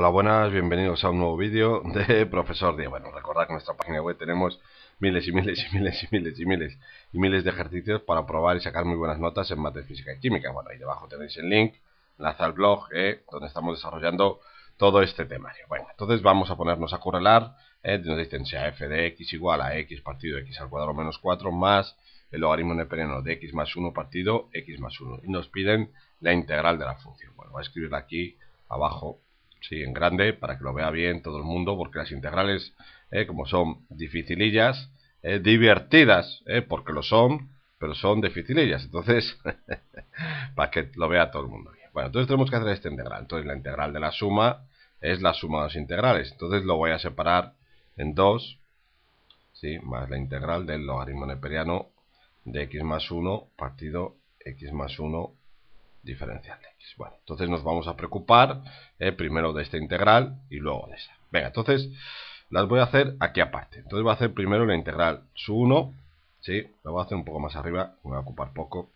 Hola, buenas, bienvenidos a un nuevo vídeo de Profesor Díaz. Bueno, recordad que en nuestra página web tenemos miles y miles y miles y miles y miles y miles de ejercicios para probar y sacar muy buenas notas en de física y química. Bueno, ahí debajo tenéis el link, enlace al blog, eh, donde estamos desarrollando todo este temario. Bueno, entonces vamos a ponernos a correlar. Eh, nos dicen sea f de x igual a x partido de x al cuadrado menos 4 más el logaritmo neperiano de x más 1 partido x más 1. Y nos piden la integral de la función. Bueno, voy a escribirla aquí abajo en grande, para que lo vea bien todo el mundo, porque las integrales, eh, como son dificilillas, es eh, divertidas, eh, porque lo son, pero son dificilillas. Entonces, para que lo vea todo el mundo Bueno, entonces tenemos que hacer esta integral. Entonces, la integral de la suma es la suma de las integrales. Entonces, lo voy a separar en dos, ¿sí? más la integral del logaritmo neperiano de x más 1 partido x más 1 diferencial de x. Bueno, entonces nos vamos a preocupar eh, primero de esta integral y luego de esa. Venga, entonces las voy a hacer aquí aparte. Entonces voy a hacer primero la integral su 1, ¿sí? La voy a hacer un poco más arriba, me voy a ocupar poco.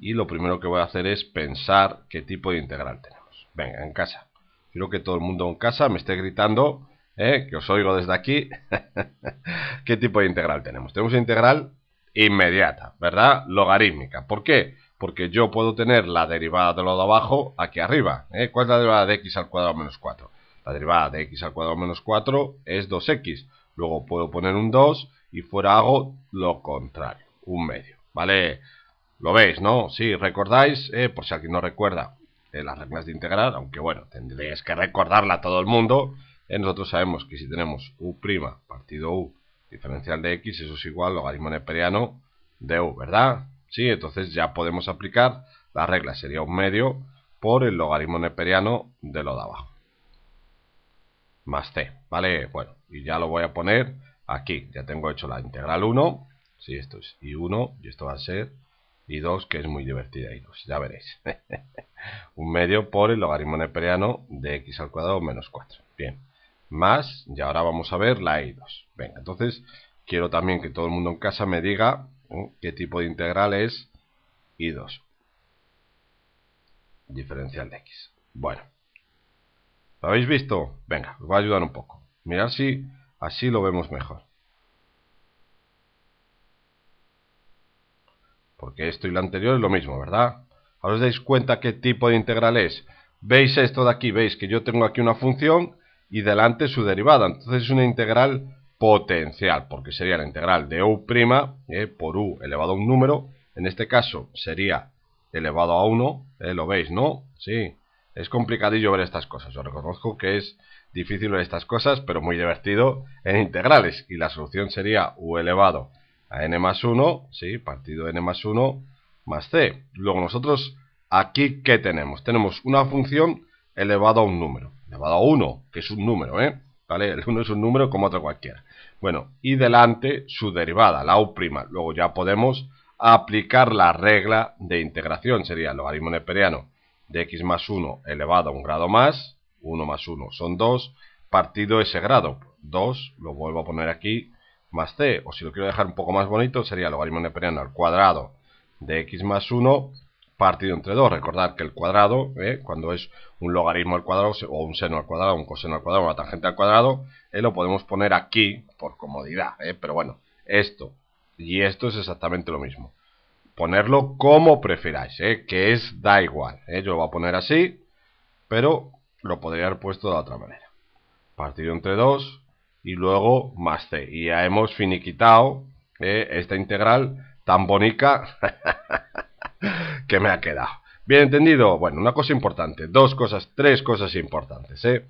Y lo primero que voy a hacer es pensar qué tipo de integral tenemos. Venga, en casa. Quiero que todo el mundo en casa me esté gritando, ¿eh? que os oigo desde aquí, qué tipo de integral tenemos. Tenemos integral inmediata, ¿verdad? Logarítmica. ¿Por qué? porque yo puedo tener la derivada de lo de abajo aquí arriba. ¿eh? ¿Cuál es la derivada de x al cuadrado menos 4? La derivada de x al cuadrado menos 4 es 2x. Luego puedo poner un 2 y fuera hago lo contrario, un medio. ¿Vale? Lo veis, ¿no? Si sí, recordáis, eh, por si alguien no recuerda eh, las reglas de integrar, aunque bueno, tendréis que recordarla a todo el mundo. Eh, nosotros sabemos que si tenemos u' partido u diferencial de x, eso es igual al logaritmo neperiano de u, ¿verdad? ¿sí? Entonces ya podemos aplicar la regla, sería un medio por el logaritmo neperiano de lo de abajo. Más t, ¿vale? Bueno, y ya lo voy a poner aquí. Ya tengo hecho la integral 1, esto es y1, y esto va a ser y2, que es muy divertida y2, ya veréis. un medio por el logaritmo neperiano de x al cuadrado menos 4. Bien, más, y ahora vamos a ver la y 2 Venga, entonces quiero también que todo el mundo en casa me diga ¿eh? qué tipo de integral es y 2. Diferencial de x. Bueno. ¿Lo habéis visto? Venga, os va a ayudar un poco. Mirad si así lo vemos mejor. Porque esto y lo anterior es lo mismo, ¿verdad? Ahora os dais cuenta qué tipo de integral es. Veis esto de aquí, veis que yo tengo aquí una función y delante su derivada. Entonces es una integral potencial, porque sería la integral de U' prima eh, por U elevado a un número, en este caso sería elevado a 1, eh, lo veis, ¿no? Sí, es complicadillo ver estas cosas, os reconozco que es difícil ver estas cosas, pero muy divertido en integrales, y la solución sería U elevado a n más 1, sí, partido de n más 1 más c. Luego nosotros aquí, ¿qué tenemos? Tenemos una función elevado a un número, elevado a 1, que es un número, ¿eh? ¿vale? El 1 es un número como otro cualquiera. Bueno, y delante su derivada, la U'. Luego ya podemos aplicar la regla de integración, sería el logaritmo neperiano de x más 1 elevado a un grado más, 1 más 1 son 2, partido ese grado, 2, lo vuelvo a poner aquí, más c, o si lo quiero dejar un poco más bonito, sería logaritmo neperiano al cuadrado de x más 1 partido entre 2 Recordad que el cuadrado, eh, cuando es un logaritmo al cuadrado o un seno al cuadrado, un coseno al cuadrado, una tangente al cuadrado, eh, lo podemos poner aquí por comodidad. Eh, pero bueno, esto y esto es exactamente lo mismo. Ponerlo como preferáis, que es da igual. Yo lo voy a poner así, pero lo podría haber puesto de otra manera. Partido entre 2 y luego más c. Y ya hemos finiquitado esta integral tan bonita que me ha quedado. Bien entendido, bueno, una cosa importante, dos cosas, tres cosas importantes, ¿eh?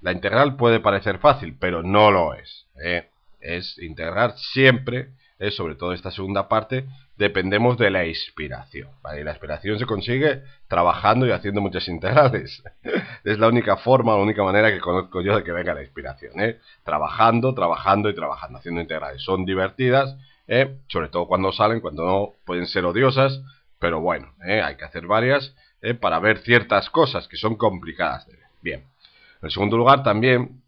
La integral puede parecer fácil, pero no lo es. ¿eh? Es integrar siempre, ¿eh? sobre todo esta segunda parte, dependemos de la inspiración. la inspiración se consigue trabajando y haciendo muchas integrales. es la única forma, la única manera que conozco yo de que venga la inspiración. ¿eh? Trabajando, trabajando y trabajando, haciendo integrales. Son divertidas, ¿eh? sobre todo cuando salen, cuando no pueden ser odiosas, pero bueno, eh, hay que hacer varias eh, para ver ciertas cosas que son complicadas Bien. En segundo lugar, también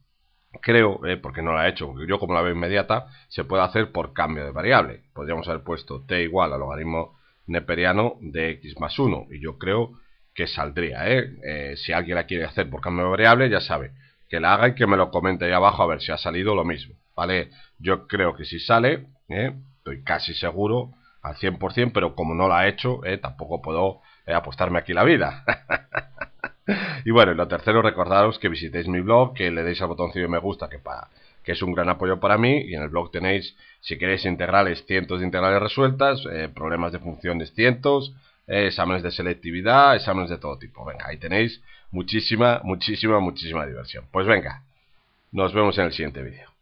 creo, eh, porque no la he hecho, porque yo como la veo inmediata, se puede hacer por cambio de variable. Podríamos haber puesto t igual al logaritmo neperiano de x más 1, y yo creo que saldría. si alguien la quiere hacer por cambio de variable, ya sabe, que la haga y que me lo comente ahí abajo a ver si ha salido lo mismo. ¿vale? Yo creo que si sale, estoy casi seguro al 100%, pero como no la he hecho, eh, tampoco puedo eh, apostarme aquí la vida. y bueno, lo tercero, recordaros que visitéis mi blog, que le deis al botoncito de me gusta, que, para, que es un gran apoyo para mí, y en el blog tenéis, si queréis, integrales, cientos de integrales resueltas, eh, problemas de funciones, cientos, exámenes de selectividad, exámenes de todo tipo. Venga, ahí tenéis muchísima, muchísima, muchísima diversión. Pues venga, nos vemos en el siguiente vídeo.